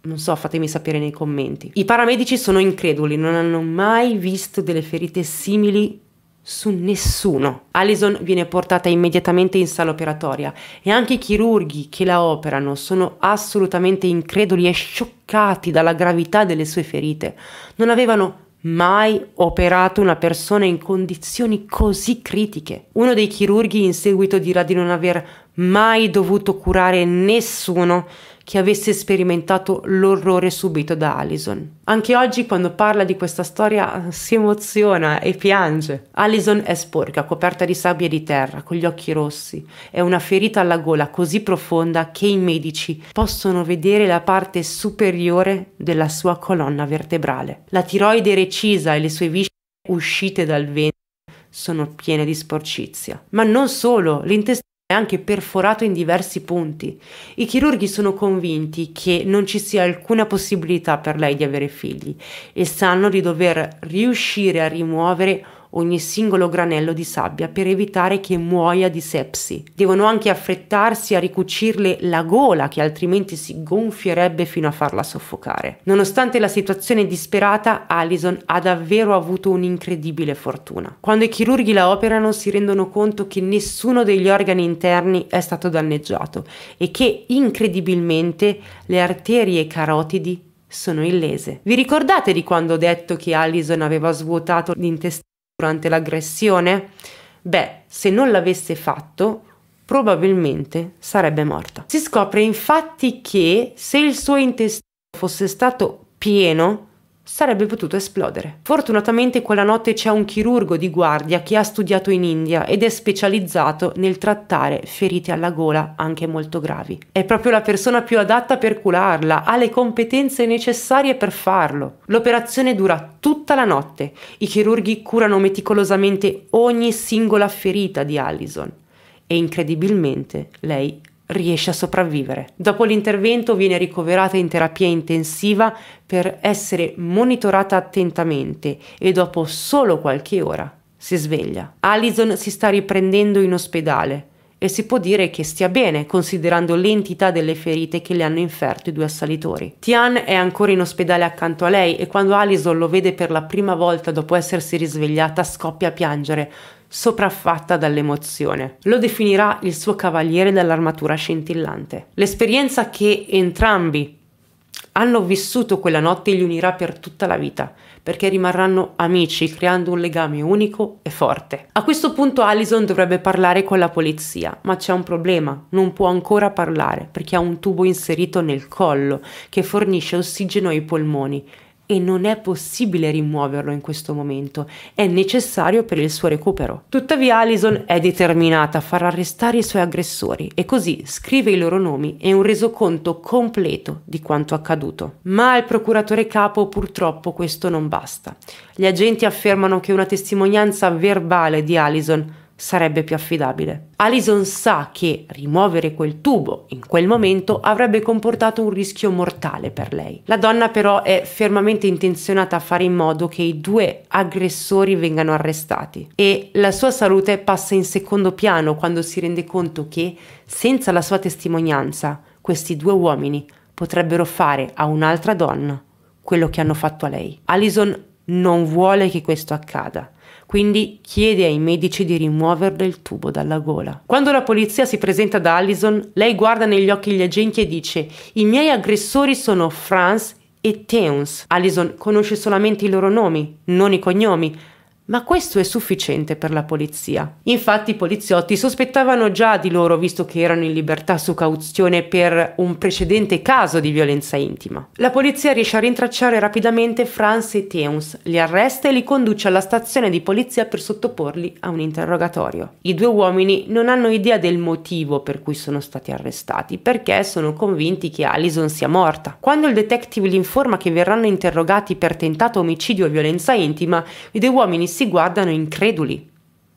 non so, fatemi sapere nei commenti. I paramedici sono increduli, non hanno mai visto delle ferite simili su nessuno. Allison viene portata immediatamente in sala operatoria e anche i chirurghi che la operano sono assolutamente increduli e scioccati dalla gravità delle sue ferite. Non avevano mai operato una persona in condizioni così critiche. Uno dei chirurghi in seguito dirà di non aver mai dovuto curare nessuno che avesse sperimentato l'orrore subito da Allison. Anche oggi quando parla di questa storia si emoziona e piange. Allison è sporca, coperta di sabbia e di terra, con gli occhi rossi. È una ferita alla gola così profonda che i medici possono vedere la parte superiore della sua colonna vertebrale. La tiroide recisa e le sue viscere uscite dal ventre sono piene di sporcizia. Ma non solo, l'intestino anche perforato in diversi punti. I chirurghi sono convinti che non ci sia alcuna possibilità per lei di avere figli e sanno di dover riuscire a rimuovere ogni singolo granello di sabbia per evitare che muoia di sepsi. Devono anche affrettarsi a ricucirle la gola che altrimenti si gonfierebbe fino a farla soffocare. Nonostante la situazione disperata, Allison ha davvero avuto un'incredibile fortuna. Quando i chirurghi la operano si rendono conto che nessuno degli organi interni è stato danneggiato e che incredibilmente le arterie carotidi sono illese. Vi ricordate di quando ho detto che Allison aveva svuotato l'intestino? durante l'aggressione? Beh, se non l'avesse fatto, probabilmente sarebbe morta. Si scopre infatti che se il suo intestino fosse stato pieno, sarebbe potuto esplodere. Fortunatamente quella notte c'è un chirurgo di guardia che ha studiato in India ed è specializzato nel trattare ferite alla gola anche molto gravi. È proprio la persona più adatta per curarla, ha le competenze necessarie per farlo. L'operazione dura tutta la notte. I chirurghi curano meticolosamente ogni singola ferita di Allison e incredibilmente lei riesce a sopravvivere. Dopo l'intervento viene ricoverata in terapia intensiva per essere monitorata attentamente e dopo solo qualche ora si sveglia. Allison si sta riprendendo in ospedale e si può dire che stia bene considerando l'entità delle ferite che le hanno inferto i due assalitori. Tian è ancora in ospedale accanto a lei e quando Alison lo vede per la prima volta dopo essersi risvegliata scoppia a piangere sopraffatta dall'emozione. Lo definirà il suo cavaliere dall'armatura scintillante. L'esperienza che entrambi hanno vissuto quella notte li unirà per tutta la vita, perché rimarranno amici, creando un legame unico e forte. A questo punto Allison dovrebbe parlare con la polizia, ma c'è un problema, non può ancora parlare perché ha un tubo inserito nel collo che fornisce ossigeno ai polmoni e non è possibile rimuoverlo in questo momento, è necessario per il suo recupero. Tuttavia Alison è determinata a far arrestare i suoi aggressori e così scrive i loro nomi e un resoconto completo di quanto accaduto. Ma al procuratore capo purtroppo questo non basta. Gli agenti affermano che una testimonianza verbale di Allison sarebbe più affidabile. Alison sa che rimuovere quel tubo in quel momento avrebbe comportato un rischio mortale per lei. La donna però è fermamente intenzionata a fare in modo che i due aggressori vengano arrestati e la sua salute passa in secondo piano quando si rende conto che senza la sua testimonianza questi due uomini potrebbero fare a un'altra donna quello che hanno fatto a lei. Alison non vuole che questo accada quindi chiede ai medici di rimuoverle il tubo dalla gola. Quando la polizia si presenta da Allison, lei guarda negli occhi gli agenti e dice i miei aggressori sono Franz e Teuns. Allison conosce solamente i loro nomi, non i cognomi, ma questo è sufficiente per la polizia. Infatti i poliziotti sospettavano già di loro visto che erano in libertà su cauzione per un precedente caso di violenza intima. La polizia riesce a rintracciare rapidamente Franz e Teuns, li arresta e li conduce alla stazione di polizia per sottoporli a un interrogatorio. I due uomini non hanno idea del motivo per cui sono stati arrestati, perché sono convinti che Allison sia morta. Quando il detective li informa che verranno interrogati per tentato omicidio e violenza intima, i due uomini si si guardano increduli.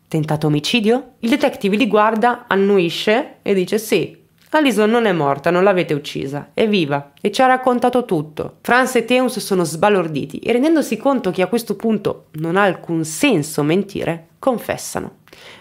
Tentato omicidio? Il detective li guarda, annuisce e dice sì. Alison non è morta, non l'avete uccisa, è viva e ci ha raccontato tutto. Franz e Teus sono sbalorditi e rendendosi conto che a questo punto non ha alcun senso mentire, confessano.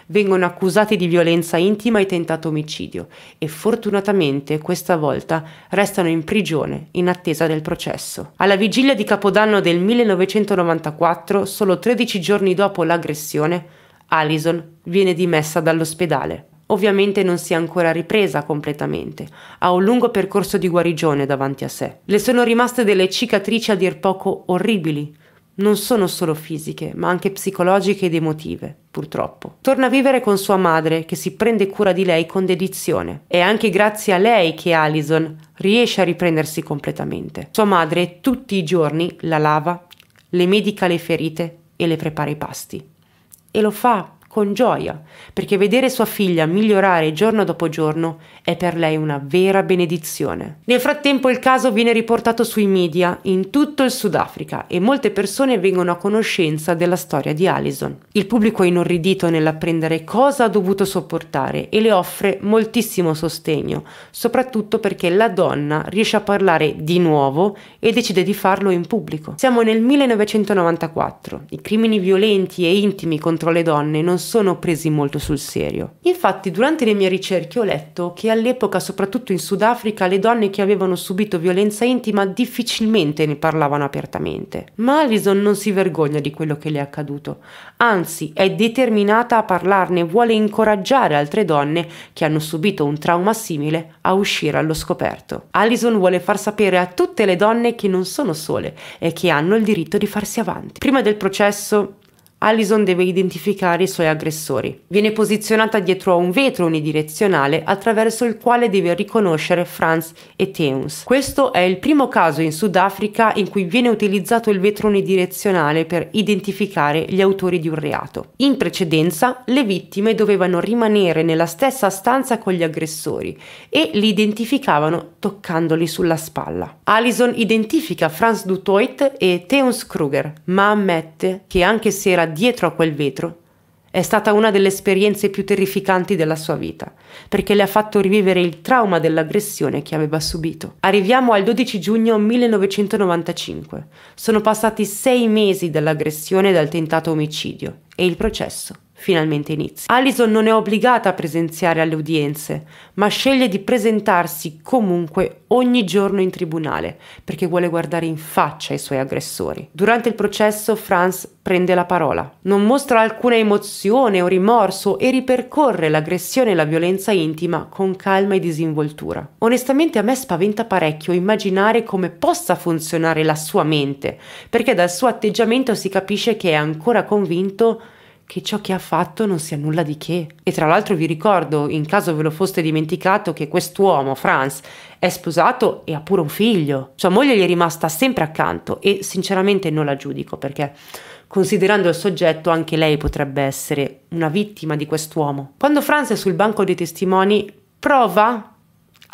Vengono accusati di violenza intima e tentato omicidio e fortunatamente questa volta restano in prigione in attesa del processo. Alla vigilia di Capodanno del 1994, solo 13 giorni dopo l'aggressione, Allison viene dimessa dall'ospedale. Ovviamente non si è ancora ripresa completamente, ha un lungo percorso di guarigione davanti a sé. Le sono rimaste delle cicatrici a dir poco orribili, non sono solo fisiche, ma anche psicologiche ed emotive, purtroppo. Torna a vivere con sua madre, che si prende cura di lei con dedizione. È anche grazie a lei che Alison riesce a riprendersi completamente. Sua madre tutti i giorni la lava, le medica le ferite e le prepara i pasti. E lo fa con gioia, perché vedere sua figlia migliorare giorno dopo giorno è per lei una vera benedizione. Nel frattempo il caso viene riportato sui media in tutto il Sudafrica e molte persone vengono a conoscenza della storia di Allison. Il pubblico è inorridito nell'apprendere cosa ha dovuto sopportare e le offre moltissimo sostegno, soprattutto perché la donna riesce a parlare di nuovo e decide di farlo in pubblico. Siamo nel 1994, i crimini violenti e intimi contro le donne non sono presi molto sul serio. Infatti durante le mie ricerche ho letto che all'epoca, soprattutto in Sudafrica, le donne che avevano subito violenza intima difficilmente ne parlavano apertamente. Ma Alison non si vergogna di quello che le è accaduto, anzi è determinata a parlarne e vuole incoraggiare altre donne che hanno subito un trauma simile a uscire allo scoperto. Alison vuole far sapere a tutte le donne che non sono sole e che hanno il diritto di farsi avanti. Prima del processo Allison deve identificare i suoi aggressori. Viene posizionata dietro a un vetro unidirezionale attraverso il quale deve riconoscere Franz e Teuns. Questo è il primo caso in Sudafrica in cui viene utilizzato il vetro unidirezionale per identificare gli autori di un reato. In precedenza, le vittime dovevano rimanere nella stessa stanza con gli aggressori e li identificavano toccandoli sulla spalla. Allison identifica Franz Dutoit e Teuns Kruger, ma ammette che anche se era dietro a quel vetro è stata una delle esperienze più terrificanti della sua vita, perché le ha fatto rivivere il trauma dell'aggressione che aveva subito. Arriviamo al 12 giugno 1995. Sono passati sei mesi dall'aggressione e dal tentato omicidio e il processo finalmente inizia. Allison non è obbligata a presenziare alle udienze, ma sceglie di presentarsi comunque ogni giorno in tribunale perché vuole guardare in faccia i suoi aggressori. Durante il processo Franz prende la parola, non mostra alcuna emozione o rimorso e ripercorre l'aggressione e la violenza intima con calma e disinvoltura. Onestamente a me spaventa parecchio immaginare come possa funzionare la sua mente, perché dal suo atteggiamento si capisce che è ancora convinto che ciò che ha fatto non sia nulla di che. E tra l'altro vi ricordo, in caso ve lo foste dimenticato, che quest'uomo, Franz, è sposato e ha pure un figlio. Sua moglie gli è rimasta sempre accanto e sinceramente non la giudico perché considerando il soggetto, anche lei potrebbe essere una vittima di quest'uomo. Quando Franz è sul banco dei testimoni, prova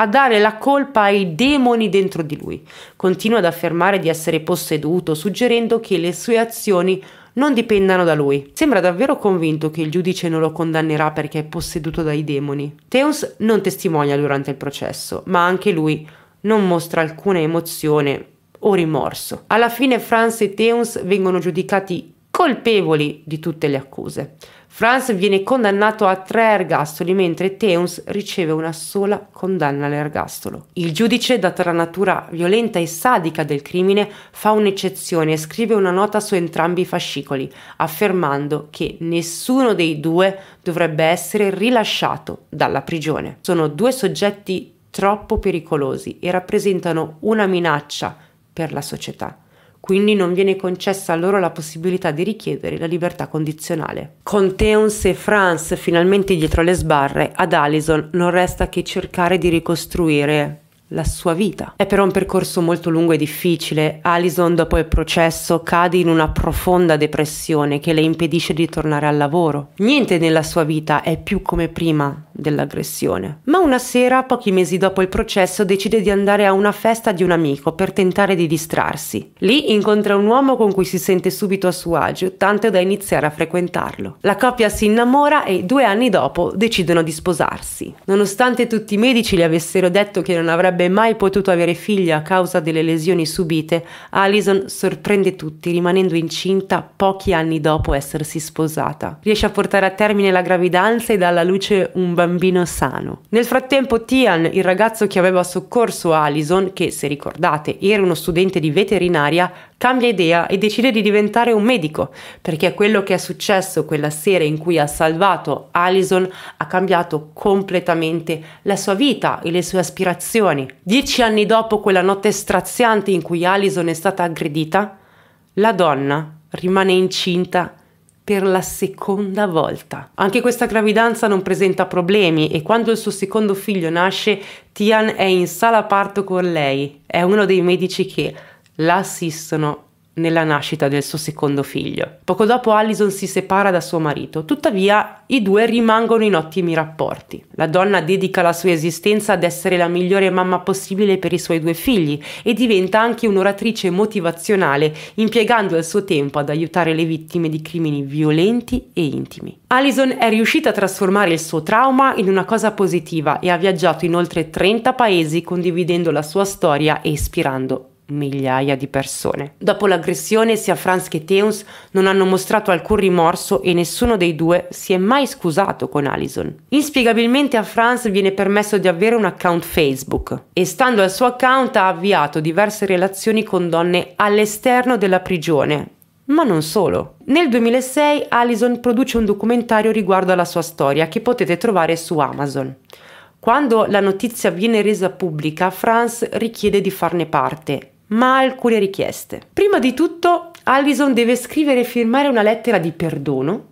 a dare la colpa ai demoni dentro di lui. Continua ad affermare di essere posseduto, suggerendo che le sue azioni non dipendano da lui. Sembra davvero convinto che il giudice non lo condannerà perché è posseduto dai demoni. Teus non testimonia durante il processo, ma anche lui non mostra alcuna emozione o rimorso. Alla fine Franz e Teus vengono giudicati colpevoli di tutte le accuse. Franz viene condannato a tre ergastoli mentre Teuns riceve una sola condanna all'ergastolo. Il giudice, data la natura violenta e sadica del crimine, fa un'eccezione e scrive una nota su entrambi i fascicoli, affermando che nessuno dei due dovrebbe essere rilasciato dalla prigione. Sono due soggetti troppo pericolosi e rappresentano una minaccia per la società quindi non viene concessa a loro la possibilità di richiedere la libertà condizionale. Con Teuns e Franz finalmente dietro le sbarre, ad Allison non resta che cercare di ricostruire la sua vita. È però un percorso molto lungo e difficile. Alison, dopo il processo, cade in una profonda depressione che le impedisce di tornare al lavoro. Niente nella sua vita è più come prima dell'aggressione. Ma una sera, pochi mesi dopo il processo, decide di andare a una festa di un amico per tentare di distrarsi. Lì incontra un uomo con cui si sente subito a suo agio, tanto da iniziare a frequentarlo. La coppia si innamora e due anni dopo decidono di sposarsi. Nonostante tutti i medici le avessero detto che non avrebbe avrebbe mai potuto avere figli a causa delle lesioni subite, Alison sorprende tutti rimanendo incinta pochi anni dopo essersi sposata. Riesce a portare a termine la gravidanza e dà alla luce un bambino sano. Nel frattempo Tian, il ragazzo che aveva soccorso Alison, che se ricordate era uno studente di veterinaria, cambia idea e decide di diventare un medico, perché quello che è successo quella sera in cui ha salvato Allison ha cambiato completamente la sua vita e le sue aspirazioni. Dieci anni dopo quella notte straziante in cui Allison è stata aggredita, la donna rimane incinta per la seconda volta. Anche questa gravidanza non presenta problemi e quando il suo secondo figlio nasce, Tian è in sala parto con lei. È uno dei medici che la assistono nella nascita del suo secondo figlio. Poco dopo Allison si separa da suo marito, tuttavia i due rimangono in ottimi rapporti. La donna dedica la sua esistenza ad essere la migliore mamma possibile per i suoi due figli e diventa anche un'oratrice motivazionale, impiegando il suo tempo ad aiutare le vittime di crimini violenti e intimi. Allison è riuscita a trasformare il suo trauma in una cosa positiva e ha viaggiato in oltre 30 paesi condividendo la sua storia e ispirando migliaia di persone. Dopo l'aggressione sia Franz che Teuns non hanno mostrato alcun rimorso e nessuno dei due si è mai scusato con Alison. Inspiegabilmente a Franz viene permesso di avere un account Facebook e stando al suo account ha avviato diverse relazioni con donne all'esterno della prigione, ma non solo. Nel 2006 Alison produce un documentario riguardo alla sua storia che potete trovare su Amazon. Quando la notizia viene resa pubblica, Franz richiede di farne parte ma alcune richieste. Prima di tutto, Allison deve scrivere e firmare una lettera di perdono,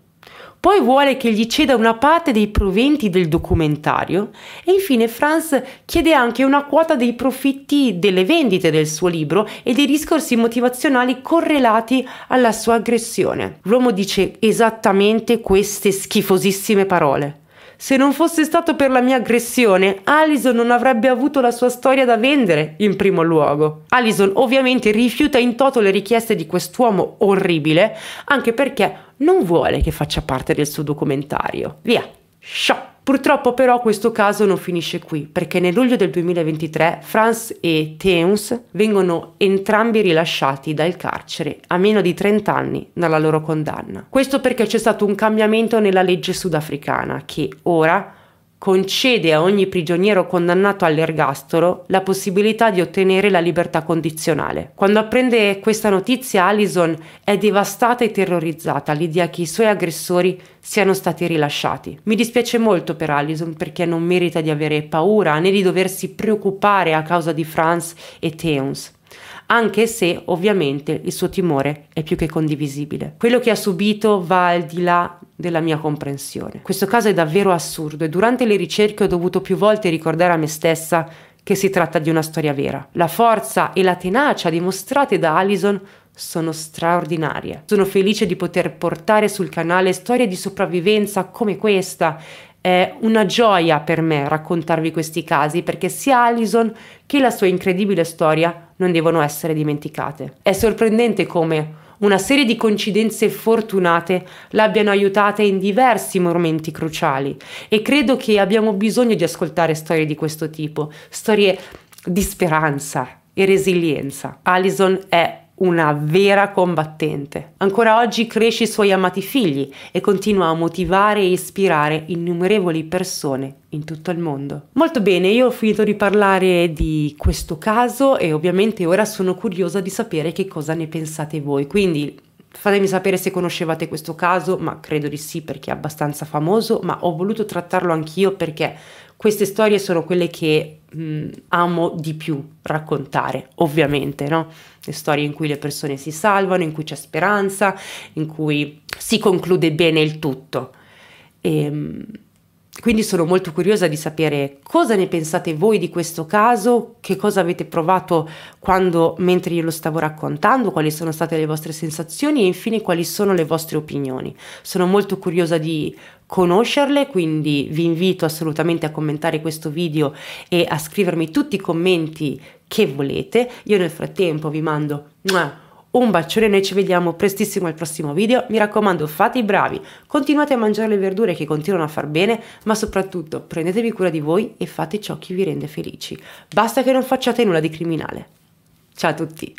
poi vuole che gli ceda una parte dei proventi del documentario e infine Franz chiede anche una quota dei profitti delle vendite del suo libro e dei discorsi motivazionali correlati alla sua aggressione. L'uomo dice esattamente queste schifosissime parole. Se non fosse stato per la mia aggressione, Alison non avrebbe avuto la sua storia da vendere, in primo luogo. Alison ovviamente rifiuta in toto le richieste di quest'uomo orribile, anche perché non vuole che faccia parte del suo documentario. Via, sciocco! Purtroppo però questo caso non finisce qui, perché nel luglio del 2023 Franz e Teuns vengono entrambi rilasciati dal carcere a meno di 30 anni dalla loro condanna. Questo perché c'è stato un cambiamento nella legge sudafricana che ora concede a ogni prigioniero condannato all'ergastolo la possibilità di ottenere la libertà condizionale. Quando apprende questa notizia, Allison è devastata e terrorizzata all'idea che i suoi aggressori siano stati rilasciati. Mi dispiace molto per Allison perché non merita di avere paura né di doversi preoccupare a causa di Franz e Teuns anche se ovviamente il suo timore è più che condivisibile. Quello che ha subito va al di là della mia comprensione. Questo caso è davvero assurdo e durante le ricerche ho dovuto più volte ricordare a me stessa che si tratta di una storia vera. La forza e la tenacia dimostrate da Allison sono straordinarie. Sono felice di poter portare sul canale storie di sopravvivenza come questa è una gioia per me raccontarvi questi casi perché sia Alison che la sua incredibile storia non devono essere dimenticate. È sorprendente come una serie di coincidenze fortunate l'abbiano aiutata in diversi momenti cruciali e credo che abbiamo bisogno di ascoltare storie di questo tipo, storie di speranza e resilienza. Alison è una vera combattente. Ancora oggi cresce i suoi amati figli e continua a motivare e ispirare innumerevoli persone in tutto il mondo. Molto bene, io ho finito di parlare di questo caso e ovviamente ora sono curiosa di sapere che cosa ne pensate voi, quindi Fatemi sapere se conoscevate questo caso, ma credo di sì perché è abbastanza famoso, ma ho voluto trattarlo anch'io perché queste storie sono quelle che mh, mm, amo di più raccontare, ovviamente, no? Le storie in cui le persone si salvano, in cui c'è speranza, in cui si conclude bene il tutto. E, ehm, quindi sono molto curiosa di sapere cosa ne pensate voi di questo caso, che cosa avete provato quando, mentre io lo stavo raccontando, quali sono state le vostre sensazioni e infine quali sono le vostre opinioni. Sono molto curiosa di conoscerle, quindi vi invito assolutamente a commentare questo video e a scrivermi tutti i commenti che volete. Io nel frattempo vi mando un bacione, noi ci vediamo prestissimo al prossimo video. Mi raccomando, fate i bravi, continuate a mangiare le verdure che continuano a far bene, ma soprattutto prendetevi cura di voi e fate ciò che vi rende felici. Basta che non facciate nulla di criminale. Ciao a tutti!